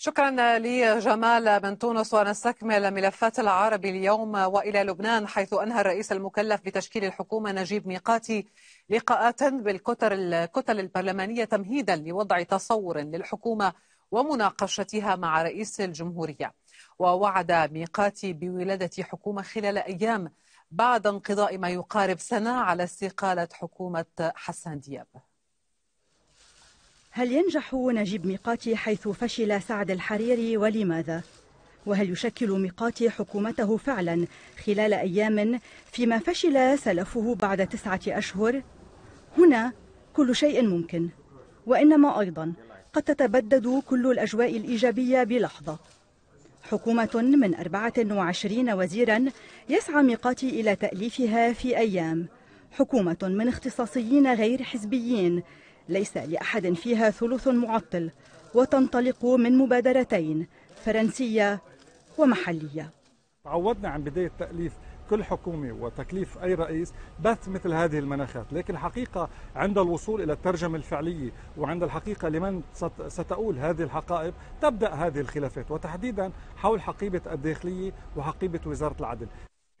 شكرا لجمال من تونس ونستكمل ملفات العرب اليوم والى لبنان حيث انهى الرئيس المكلف بتشكيل الحكومه نجيب ميقاتي لقاءات بالكتل الكتل البرلمانيه تمهيدا لوضع تصور للحكومه ومناقشتها مع رئيس الجمهوريه ووعد ميقاتي بولاده حكومه خلال ايام بعد انقضاء ما يقارب سنه على استقاله حكومه حسان دياب هل ينجح نجيب ميقاتي حيث فشل سعد الحريري ولماذا؟ وهل يشكل ميقاتي حكومته فعلا خلال أيام فيما فشل سلفه بعد تسعة أشهر؟ هنا كل شيء ممكن وإنما أيضا قد تتبدد كل الأجواء الإيجابية بلحظة حكومة من 24 وزيرا يسعى ميقاتي إلى تأليفها في أيام حكومة من اختصاصيين غير حزبيين ليس لأحد فيها ثلث معطل وتنطلق من مبادرتين فرنسية ومحلية تعودنا عن بداية تأليف كل حكومة وتكليف أي رئيس بث مثل هذه المناخات لكن الحقيقة عند الوصول إلى الترجمة الفعلية وعند الحقيقة لمن ستؤول هذه الحقائب تبدأ هذه الخلافات وتحديدا حول حقيبة الداخلية وحقيبة وزارة العدل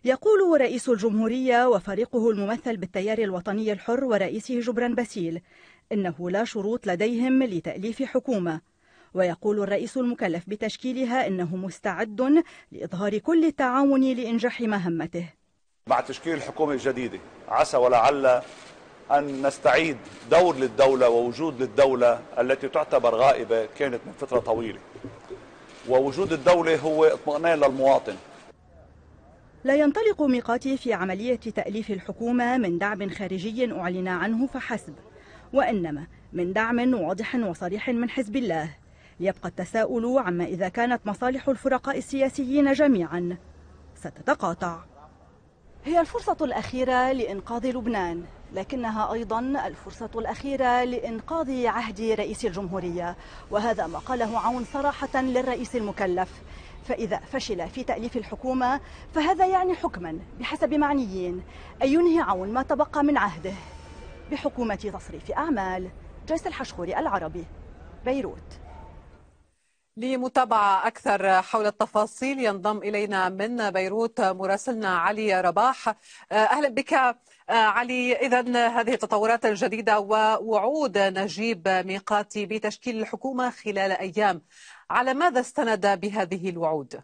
يقول رئيس الجمهورية وفريقه الممثل بالتيار الوطني الحر ورئيسه جبران باسيل إنه لا شروط لديهم لتأليف حكومة ويقول الرئيس المكلف بتشكيلها إنه مستعد لإظهار كل التعاون لإنجاح مهمته مع تشكيل الحكومة الجديدة عسى ولعل أن نستعيد دور للدولة ووجود للدولة التي تعتبر غائبة كانت من فترة طويلة ووجود الدولة هو اطمئنان للمواطن لا ينطلق ميقاتي في عملية تأليف الحكومة من دعم خارجي أعلن عنه فحسب وإنما من دعم واضح وصريح من حزب الله ليبقى التساؤل عما إذا كانت مصالح الفرقاء السياسيين جميعا ستتقاطع هي الفرصة الأخيرة لإنقاذ لبنان لكنها أيضا الفرصة الأخيرة لإنقاذ عهد رئيس الجمهورية وهذا ما قاله عون صراحة للرئيس المكلف فإذا فشل في تأليف الحكومة فهذا يعني حكما بحسب معنيين أن ينهي عون ما تبقى من عهده بحكومة تصريف أعمال جيس الحشخوري العربي بيروت لمتابعة أكثر حول التفاصيل ينضم إلينا من بيروت مراسلنا علي رباح آه، أهلا بك آه، علي إذا هذه التطورات الجديدة ووعود نجيب ميقاتي بتشكيل الحكومة خلال أيام على ماذا استند بهذه الوعود؟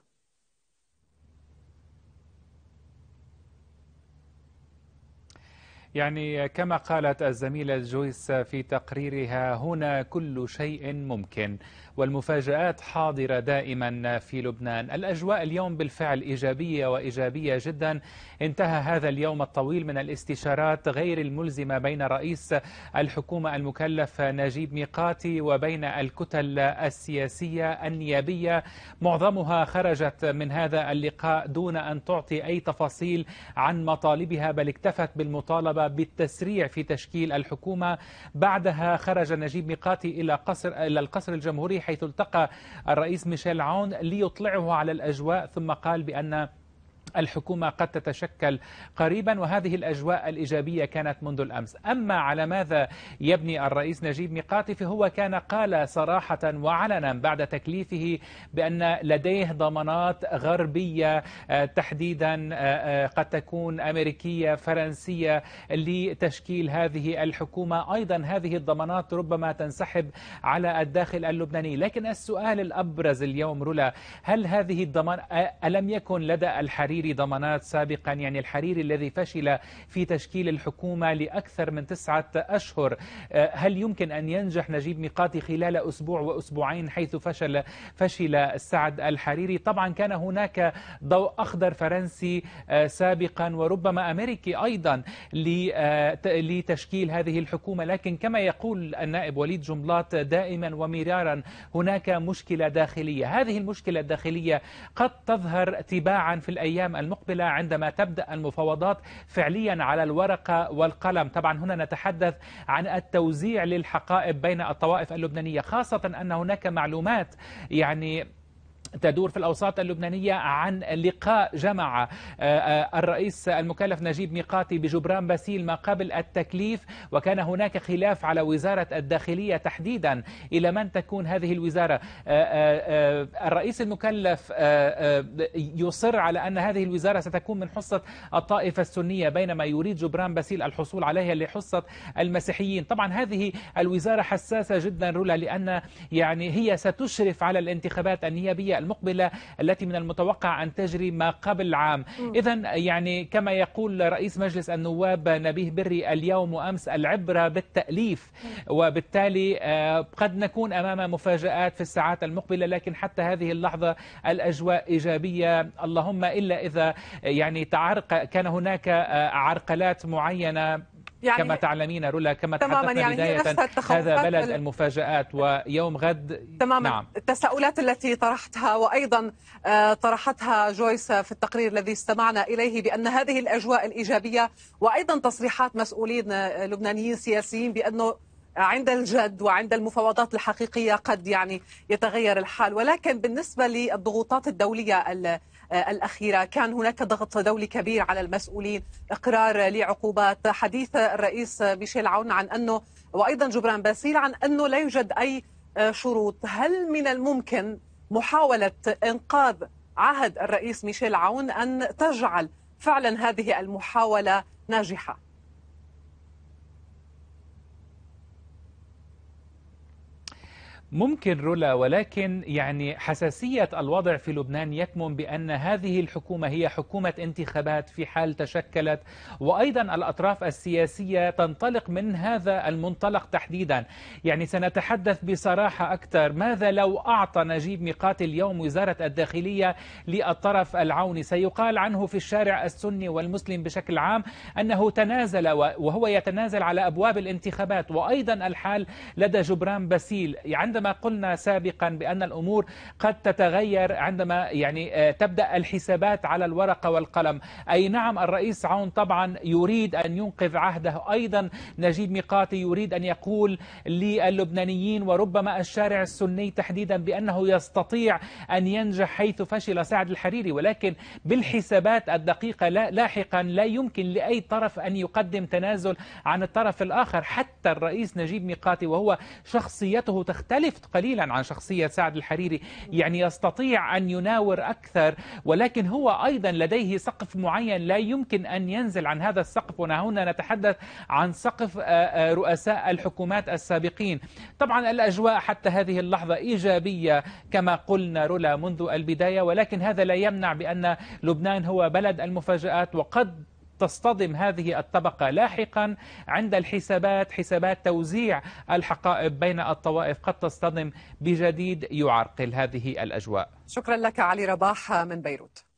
يعني كما قالت الزميلة جويس في تقريرها هنا كل شيء ممكن والمفاجآت حاضرة دائما في لبنان الأجواء اليوم بالفعل إيجابية وإيجابية جدا انتهى هذا اليوم الطويل من الاستشارات غير الملزمة بين رئيس الحكومة المكلف نجيب ميقاتي وبين الكتل السياسية النيابية معظمها خرجت من هذا اللقاء دون أن تعطي أي تفاصيل عن مطالبها بل اكتفت بالمطالبة بالتسريع في تشكيل الحكومة بعدها خرج نجيب ميقاتي إلى قصر إلى القصر الجمهوري حيث التقى الرئيس ميشيل عون ليطلعه على الأجواء ثم قال بأن الحكومة قد تتشكل قريبا وهذه الأجواء الإيجابية كانت منذ الأمس أما على ماذا يبني الرئيس نجيب ميقاتي فهو كان قال صراحة وعلنا بعد تكليفه بأن لديه ضمانات غربية آه، تحديدا آه، آه، قد تكون أمريكية فرنسية لتشكيل هذه الحكومة أيضا هذه الضمانات ربما تنسحب على الداخل اللبناني لكن السؤال الأبرز اليوم رولا هل هذه الضمان ألم يكن لدى الحرير تشكيل ضمانات سابقا يعني الحريري الذي فشل في تشكيل الحكومة لأكثر من تسعة أشهر آه، هل يمكن أن ينجح نجيب ميقاتي خلال أسبوع وأسبوعين حيث فشل فشل سعد الحريري طبعا كان هناك ضوء أخضر فرنسي آه، سابقا وربما أمريكي أيضا آه، لتشكيل هذه الحكومة لكن كما يقول النائب وليد جملات دائما ومرارا هناك مشكلة داخلية هذه المشكلة الداخلية قد تظهر تباعا في الأيام المقبلة عندما تبدأ المفاوضات فعليا على الورقة والقلم طبعا هنا نتحدث عن التوزيع للحقائب بين الطوائف اللبنانية خاصة أن هناك معلومات يعني تدور في الأوساط اللبنانية عن لقاء جمع آه، آه، الرئيس المكلف نجيب ميقاتي بجبران باسيل ما قبل التكليف وكان هناك خلاف على وزارة الداخلية تحديدا إلى من تكون هذه الوزارة آه، الرئيس المكلف يصر على أن هذه الوزارة ستكون من حصة الطائفة السنية بينما يريد جبران باسيل الحصول عليها لحصة المسيحيين طبعا هذه الوزارة حساسة جدا رولا لأن يعني هي ستشرف على الانتخابات النيابية المقبلة التي من المتوقع أن تجري ما قبل العام إذا يعني كما يقول رئيس مجلس النواب نبيه بري اليوم وأمس العبرة بالتأليف وبالتالي آه، قد نكون أمام مفاجآت في الساعات المقبلة لكن حتى هذه اللحظة الأجواء إيجابية اللهم إلا إذا آه، يعني تعرق كان هناك آه، عرقلات معينة يعني كما تعلمين رولا كما تماما يعني بداية هذا بلد المفاجآت ويوم غد تماما نعم. التساؤلات التي طرحتها وأيضا آه، طرحتها جويس في التقرير الذي استمعنا إليه بأن هذه الأجواء الإيجابية وأيضا تصريحات مسؤولين آه، لبنانيين سياسيين بأنه عند الجد وعند المفاوضات الحقيقية قد يعني يتغير الحال ولكن بالنسبة للضغوطات الدولية آه، الأخيرة كان هناك ضغط دولي كبير على المسؤولين إقرار لعقوبات حديث الرئيس ميشيل عون عن أنه وأيضا جبران باسيل عن أنه لا يوجد أي آه، شروط هل من الممكن محاولة إنقاذ عهد الرئيس ميشيل عون أن تجعل فعلا هذه المحاولة ناجحة ممكن رولا ولكن يعني حساسية الوضع في لبنان يكمن بأن هذه الحكومة هي حكومة انتخابات في حال تشكلت وأيضا الأطراف السياسية تنطلق من هذا المنطلق تحديدا يعني سنتحدث بصراحة أكثر ماذا لو أعطى نجيب ميقات اليوم وزارة الداخلية للطرف العوني سيقال عنه في الشارع السني والمسلم بشكل عام أنه تنازل وهو يتنازل على أبواب الانتخابات وأيضا الحال لدى جبران باسيل عندما عندما قلنا سابقا بأن الأمور قد تتغير عندما يعني آه، تبدأ الحسابات على الورقة والقلم أي نعم الرئيس عون طبعا يريد أن ينقذ عهده أيضا نجيب ميقاتي يريد أن يقول للبنانيين وربما الشارع السني تحديدا بأنه يستطيع أن ينجح حيث فشل سعد الحريري ولكن بالحسابات الدقيقة لاحقا لا يمكن لأي طرف أن يقدم تنازل عن الطرف الآخر حتى الرئيس نجيب ميقاتي وهو شخصيته تختلف وقفت قليلا عن شخصية سعد الحريري يعني يستطيع أن يناور أكثر ولكن هو أيضا لديه سقف معين لا يمكن أن ينزل عن هذا السقف وهنا نتحدث عن سقف آه، آه، رؤساء الحكومات السابقين طبعا الأجواء حتى هذه اللحظة إيجابية كما قلنا رولا منذ البداية ولكن هذا لا يمنع بأن لبنان هو بلد المفاجآت وقد تصطدم هذه الطبقة لاحقا عند الحسابات حسابات توزيع الحقائب بين الطوائف قد تصطدم بجديد يعرقل هذه الأجواء شكرا لك علي رباح من بيروت